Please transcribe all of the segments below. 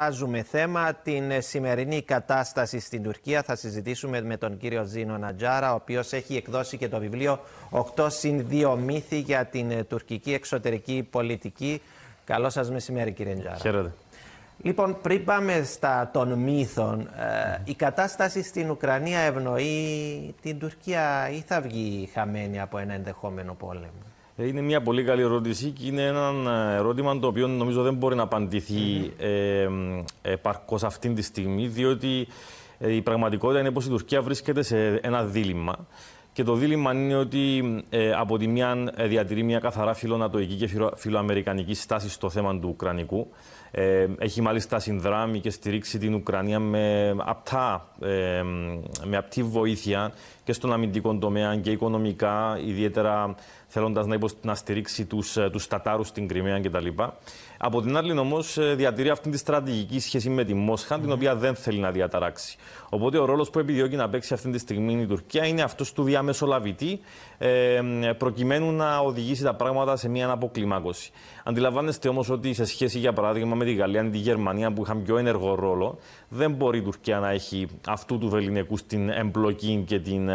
Βάζουμε θέμα την ε, σημερινή κατάσταση στην Τουρκία. Θα συζητήσουμε με τον κύριο Ζήνο Νατζάρα, ο οποίος έχει εκδώσει και το βιβλίο 8 συν δύο μύθοι για την ε, τουρκική εξωτερική πολιτική. Καλό σας μεσημέρι, κύριε Νατζάρα. Χαίρετε. Λοιπόν, πριν πάμε στα των μύθων, ε, η κατάσταση στην Ουκρανία ευνοεί την Τουρκία ή θα βγει χαμένη από ένα ενδεχόμενο πόλεμο. Ε, είναι μια πολύ καλή ερώτηση και είναι ένα ε, ερώτημα το οποίο νομίζω δεν μπορεί να απαντηθεί ε, ε αυτή τη στιγμή, διότι η πραγματικότητα είναι πως η Τουρκία βρίσκεται σε ένα δίλημα. Και το δίλημα είναι ότι ε, από τη μία διατηρεί μια καθαρά φιλονατοϊκή και φιλοαμερικανική στάση στο θέμα του Ουκρανικού. Ε, έχει μάλιστα συνδράμει και στηρίξει την Ουκρανία με, απτά, ε, με απτή βοήθεια και στον αμυντικό τομέα και οικονομικά, ιδιαίτερα θέλοντας να, υποσ... να στηρίξει τους τους ε, Τατάρους στην Κρυμαία κτλ. Από την άλλη, όμως, ε, διατηρεί αυτή τη στρατηγική σχέση με τη μοσχα την οποία δεν θέλει να διαταράξει. Οπότε, ο ρόλος που επιδιώκει να παίξει αυτή τη στιγμή η Τουρκία είναι αυτός του διαμεσολαβητή, ε, προκειμένου να οδηγήσει τα πράγματα σε μια αποκλιμάκωση. Αντιλαμβάνεστε όμως ότι σε σχέση, για παράδειγμα, με τη Γαλλία ή τη Γερμανία, που είχαν πιο ενεργό ρόλο, δεν μπορεί η Τουρκία να έχει αυτού του βεληνικού στην εμπλοκή και, την,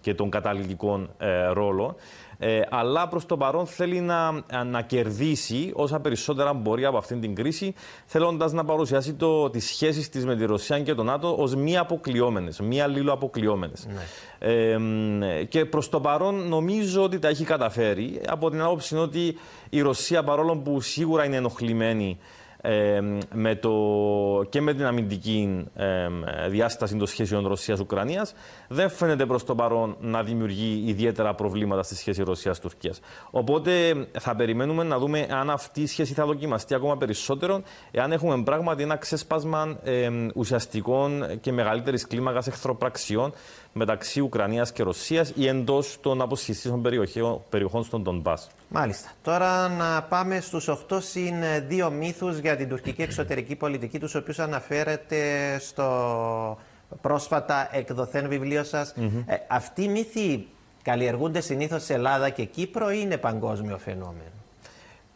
και τον καταλητικό ρόλο. Ε, αλλά προς το παρόν θέλει να, ε, να κερδίσει όσα περισσότερα μπορεί από αυτήν την κρίση, θέλοντας να παρουσιάσει τις σχέσεις της με τη Ρωσία και τον ΝΑΤΟ ως μη αποκλειόμενες, μη αλληλοαποκλειόμενες. Ναι. Ε, και προς το παρόν νομίζω ότι τα έχει καταφέρει από την άποψη ότι η Ρωσία παρόλο που σίγουρα είναι ενοχλημένη ε, με το, και με την αμυντική ε, διάσταση των σχέσεων Ρωσία-Ουκρανία, δεν φαίνεται προς το παρόν να δημιουργεί ιδιαίτερα προβλήματα στη σχέση Ρωσία-Τουρκία. Οπότε θα περιμένουμε να δούμε αν αυτή η σχέση θα δοκιμαστεί ακόμα περισσότερο, εάν έχουμε πράγματι ένα ξέσπασμα ε, ουσιαστικών και μεγαλύτερης κλίμακας εχθροπραξιών μεταξύ Ουκρανίας και Ρωσίας ή εντός των αποσχιστήσεων περιοχών στον Πασ. Μάλιστα. Τώρα να πάμε στους 8 συν 2 μύθους. για για την τουρκική εξωτερική πολιτική, τους οποίου αναφέρετε στο πρόσφατα εκδοθέν βιβλίο σας. Mm -hmm. αυτοί οι μύθοι καλλιεργούνται συνήθως σε Ελλάδα και Κύπρο ή είναι παγκόσμιο φαινόμενο.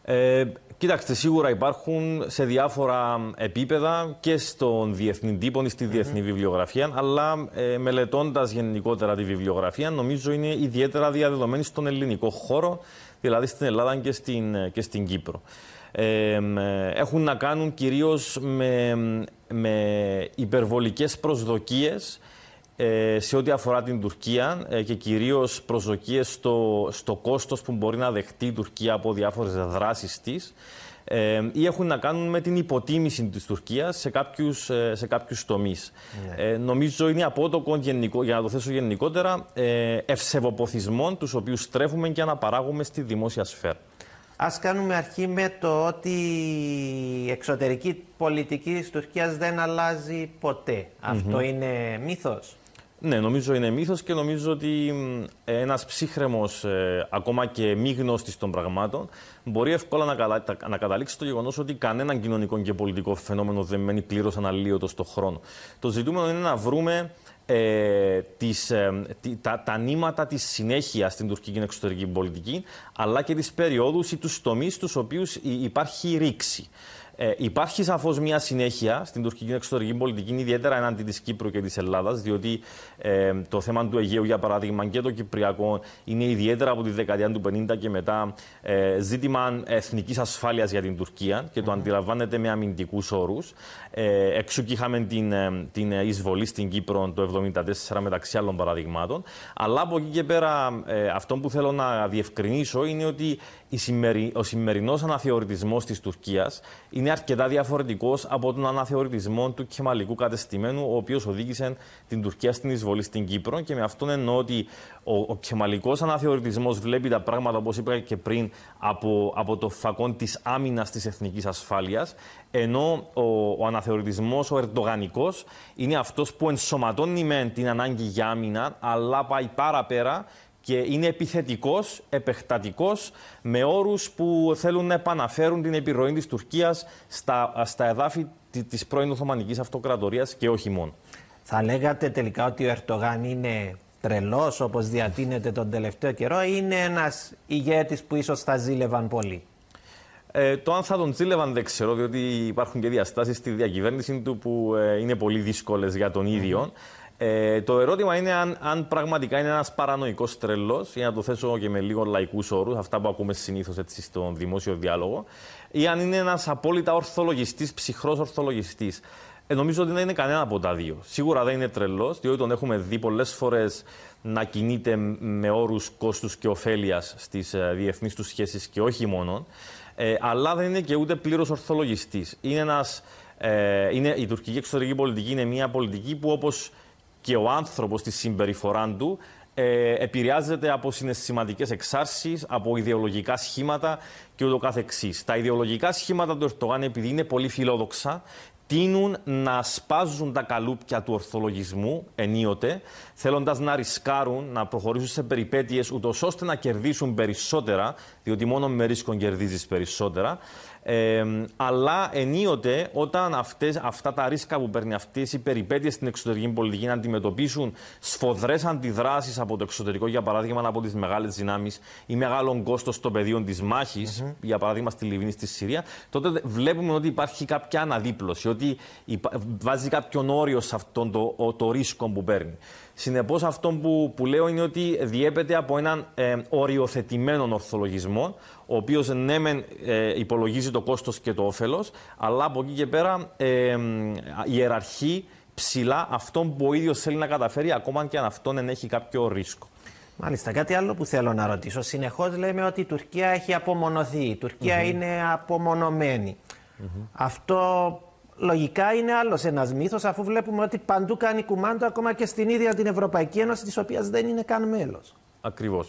Ε, κοίταξτε, σίγουρα υπάρχουν σε διάφορα επίπεδα και στον διεθνή τύπο στη διεθνή βιβλιογραφία, αλλά ε, μελετώντας γενικότερα τη βιβλιογραφία, νομίζω είναι ιδιαίτερα διαδεδομένη στον ελληνικό χώρο, δηλαδή στην Ελλάδα και στην, ε, και στην Κύπρο έχουν να κάνουν κυρίως με, με υπερβολικές προσδοκίες ε, σε ό,τι αφορά την Τουρκία ε, και κυρίως προσδοκίες στο, στο κόστος που μπορεί να δεχτεί η Τουρκία από διάφορες δράσεις της ή έχουν να κάνουν με την υποτίμηση της Τουρκίας σε κάποιους, ε, σε κάποιους τομείς. Ναι. Ε, νομίζω είναι απότοκο, γενικό, για να το θέσω γενικότερα, ευσεβοποθισμών τους οποίους στρέφουμε και αναπαράγουμε στη δημόσια σφαίρα. Ας κάνουμε αρχή με το ότι η εξωτερική πολιτική της Τουρκίας δεν αλλάζει ποτέ. Αυτό είναι μύθος. Ναι, νομίζω είναι μύθος και νομίζω ότι ένας ψύχρεμος, ε, ακόμα και μη γνώστης των πραγμάτων, μπορεί εύκολα να, καλά, να καταλήξει στο γεγονός ότι κανένα κοινωνικό και πολιτικό φαινόμενο δεν μένει πλήρως αναλύωτος στον χρόνο. Το ζητούμενο είναι να βρούμε ε, ε τα, τα νήματα της συνέχειας στην τουρκική εξωτερική πολιτική, αλλά και τις περιόδους ή τους τομείς στους οποίους υπάρχει ρήξη. Ε, υπάρχει σαφώς μια συνέχεια στην τουρκική εξωτερική πολιτική, ιδιαίτερα εναντί της Κύπρου και της Ελλάδας, διότι ε, το θέμα του Αιγαίου, για παράδειγμα, και το Κυπριακό είναι ιδιαίτερα από τη δεκαετία του 50 και μετά ε, ζήτημα εθνικής ασφάλειας για την Τουρκία και το αντιλαμβάνεται με αμυντικούς όρους. Ε, εξού και είχαμε την, ε, την εισβολή στην Κύπρο το 1974 μεταξύ άλλων παραδειγμάτων. Αλλά από εκεί και πέρα, ε, αυτό που θέλω να διευκρινίσω είναι ότι η σημερι... ο σημερινός αναθεωρητισμός της Τουρκίας είναι αρκετά διαφορετικός από τον αναθεωρητισμό του κεμαλικού κατεστημένου, ο οποίος οδήγησε την Τουρκία στην εισβολή στην Κύπρο. Και με αυτόν εννοώ ότι ο, ο κεμαλικός αναθεωρητισμός βλέπει τα πράγματα, όπως είπα και πριν, από, από το φακόν της άμυνας της εθνικής ασφάλειας. Ενώ ο, ο αναθεωρητισμός, ο ερντογανικός, είναι αυτός που ενσωματώνει με την ανάγκη για άμυνα, αλλά πάει πάρα πέρα και είναι επιθετικός, επεκτατικός, με όρους που θέλουν να επαναφέρουν την επιρροή της Τουρκίας στα, στα εδάφη της πρώην Οθωμανικής Αυτοκρατορίας και όχι μόνο. Θα λέγατε τελικά ότι ο Ερτογάν είναι τρελός όπως διατείνεται τον τελευταίο καιρό ή είναι ένας ηγέτης που ίσως θα ζήλευαν πολύ. Ε, το αν θα τον ζήλευαν δεν ξέρω, διότι υπάρχουν και διαστάσεις στη διακυβέρνηση του που ε, είναι πολύ δύσκολες για τον ιδιο ε, το ερώτημα είναι αν, αν πραγματικά είναι ένας παρανοϊκός τρελός, για να το θέσω και με λίγο λαϊκούς όρους, αυτά που ακούμε συνήθως στον δημόσιο διάλογο, ή αν είναι ένας απόλυτα ορθολογιστής, ψυχρός ορθολογιστής. Ε, νομίζω ότι δεν είναι κανένα από τα δύο. Σίγουρα δεν είναι τρελός, διότι τον έχουμε δει πολλές φορές να κινείται με όρους κόστους και ωφέλειας στις ε, διεθνείς του σχέσεις και όχι μόνο. Ε, αλλά δεν είναι και ούτε πλήρως ορθολογιστής. Είναι ένας, ε, είναι, η τουρκική εξωτερική πολιτική ειναι και ουτε πληρω ορθολογιστη ε η τουρκικη εξωτερικη πολιτικη ειναι μια πολιτική που όπως και ο άνθρωπος στη συμπεριφορά του ε, επηρεάζεται από συναισθηματικές εξάρσεις, από ιδεολογικά σχήματα και ούτω καθεξής. Τα ιδεολογικά σχήματα του Ερτογάν, επειδή είναι πολύ φιλόδοξα τείνουν να σπάζουν τα καλούπια του ορθολογισμού ενίοτε, θέλοντας να ρισκάρουν, να προχωρήσουν σε περιπέτειες, ούτως ώστε να κερδίσουν περισσότερα, διότι μόνο με ρίσκον κερδίζεις περισσότερα. Ε, αλλά ενίοτε, όταν αυτές, αυτά τα ρίσκα που παίρνει αυτές οι περιπέτειες στην εξωτερική πολιτική να αντιμετωπίσουν σφοδρές αντιδράσεις από το εξωτερικό, για παράδειγμα από τις μεγάλες δυνάμεις ή μεγάλων κόστος των πεδίων της μαχη για παράδειγμα στη Λιβύνη, στη Συρία, τότε βλέπουμε ότι υπάρχει κάποια αναδίπλωση ότι βάζει κάποιον όριο σε αυτό το, το ρίσκο που παίρνει. Συνεπώς, αυτό που, που λέω είναι ότι διέπεται από έναν ε, οριοθετημένο ορθολογισμό, ο οποίος ναι, μεν ε, υπολογίζει το κόστος και το όφελος, αλλά από εκεί και πέρα ε, ιεραρχεί ψηλά αυτό που ο ίδιος θέλει να καταφέρει, ακόμα και αν αυτόν ενέχει κάποιο ρίσκο. Μάλιστα. Κάτι άλλο που θέλω να ρωτήσω. Συνεχώς λέμε ότι η Τουρκία έχει απομονωθεί. Η τουρκια είναι απομονωμενη Αυτό Λογικά είναι άλλος ένας μύθος, αφού βλέπουμε ότι παντού κάνει κουμάντο ακόμα και στην ίδια την Ευρωπαϊκή Ένωση, της οποίας δεν είναι καν μέλος. Ακριβώς.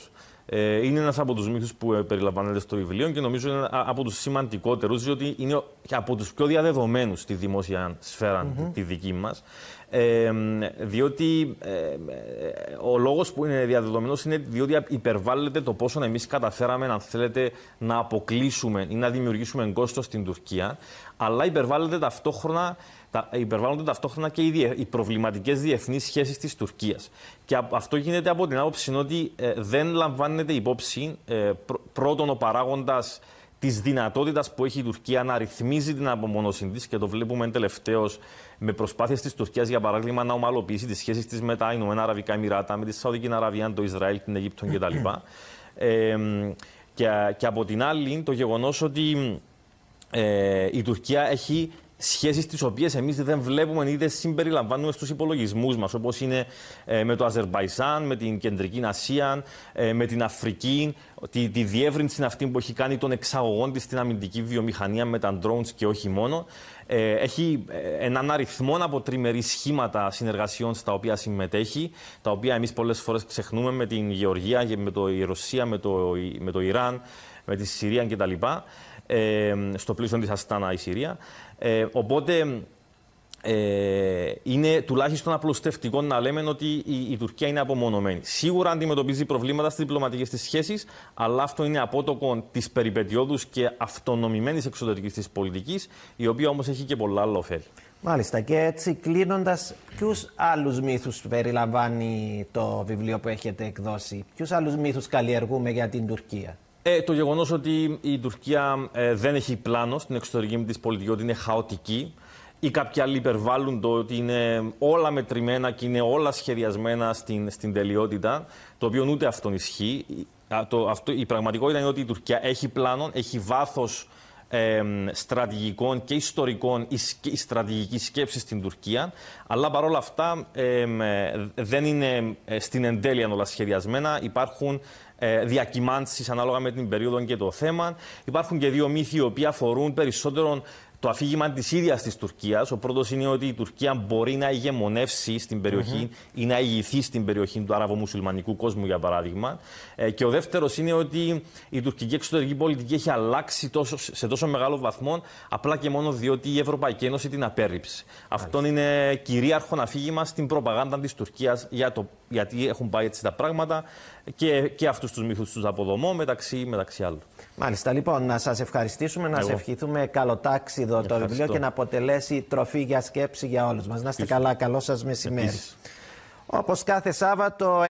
Ε, είναι ένας από τους μύθους που ε, περιλαμβάνεται στο βιβλίο και νομίζω είναι από τους σημαντικότερους, διότι είναι από τους πιο διαδεδομένους στη δημόσια τη δική μας. Ε, διότι ο λόγος που είναι διαδεδομένος είναι διότι υπερβάλλεται το πόσο εμείς καταφέραμε, αν θέλετε, να αποκλείσουμε ή να δημιουργήσουμε κόστος στην Τουρκία. Αλλά υπερβάλλεται ταυτόχρονα τα, υπερβάλλονται ταυτόχρονα και οι, διε, οι προβληματικές διεθνείς σχέσεις της Τουρκίας. Και αυτό γίνεται από την άποψη ότι ε, δεν λαμβάνεται υπόψη ε, πρώτον ο παράγοντας της δυνατότητας που έχει η Τουρκία να ρυθμίζει την απομονωσή της και το βλέπουμε τελευταίο με προσπάθειες της Τουρκίας, για παράδειγμα, να ομαλοποιήσει τις σχέσεις της με τα Ηνωμένα Αραβικά Εμμυράτα, με τη Σαουδική Αραβία, το Ισραήλ, την Αιγύπτο κτλ. Ε, και, και από την άλλη, το γεγονός ότι ε, η Τουρκία έχει σχέσεις τις οποίες εμείς δεν βλέπουμε ή δεν συμπεριλαμβάνουμε στους υπολογισμούς μας, όπως είναι ε, με το Αζερβαϊσάν, με την Κεντρική Ασία, ε, με την Αφρική, τη, τη διεύρυνση αυτή που έχει κάνει των εξαγωγών της στην αμυντική βιομηχανία με τα drones και όχι μόνο. Ε, έχει έναν αριθμό από τριμερή σχήματα συνεργασιών στα οποία συμμετέχει, τα οποία εμείς πολλές φορές ξεχνούμε με την Γεωργία, με το, Ρωσία, με το, με το Ιράν, με τη Συρία κτλ ε, στο πλήσιο της Αστάννα η Συρία. Ε, οπότε ε, είναι τουλάχιστον απλουστευτικό να λέμε ότι η, η, Τουρκία είναι απομονωμένη. Σίγουρα αντιμετωπίζει προβλήματα στις διπλωματικές της σχέσεις, αλλά αυτό είναι απότοκο της περιπετειώδους και αυτονομημένης εξωτερικής της πολιτικής, η οποία όμως έχει και πολλά άλλα ωφέλη. Μάλιστα. Και έτσι κλείνοντας, ποιους άλλους μύθους περιλαμβάνει το βιβλίο που έχετε εκδώσει, ποιους άλλους μύθους καλλιεργούμε για την Τουρκία. Ε, το γεγονός ότι η Τουρκία ε, δεν έχει πλάνο στην εξωτερική της πολιτική, ότι είναι χαοτική ή κάποιοι άλλοι υπερβάλλουν το ότι είναι όλα μετρημένα και είναι όλα σχεδιασμένα στην, στην τελειότητα, το οποίο ούτε αυτόν ισχύει. Το, αυτό, η πραγματικότητα είναι ότι η Τουρκία έχει πλάνο, έχει βάθος στρατηγικών και ιστορικών η στρατηγική σκέψη στην Τουρκία. Αλλά παρόλα αυτά δεν είναι ε, στην εντέλεια όλα σχεδιασμένα. Υπάρχουν ε, διακυμάνσεις ανάλογα με την περίοδο και το θέμα. Υπάρχουν και δύο μύθοι οι οποίοι αφορούν περισσότερο το αφήγημα της ίδιας της Τουρκίας. Ο πρώτος είναι ότι η Τουρκία μπορεί να ηγεμονεύσει στην περιοχή mm-hmm. ή να ηγηθεί στην περιοχή του Άραβο-Μουσουλμανικού κόσμου, για παράδειγμα. Ε, και ο δεύτερος είναι ότι η τουρκική εξωτερική πολιτική έχει αλλάξει τόσο, σε τόσο μεγάλο βαθμό, απλά και μόνο διότι η Ευρωπαϊκή Ένωση την απέρριψε. Αυτό είναι κυρίαρχο αφήγημα στην προπαγάνδα της Τουρκίας για το γιατί έχουν πάει έτσι τα πράγματα και, και αυτούς τους μύθους τους αποδομώ μεταξύ, μεταξύ άλλων. Μάλιστα, λοιπόν, να σας ευχαριστήσουμε, να σας ευχηθούμε καλοτάξι εδώ το και να αποτελέσει τροφή για σκέψη για όλους μας. Να είστε καλά, καλό σας μεσημέρι. Όπως κάθε Σάββατο...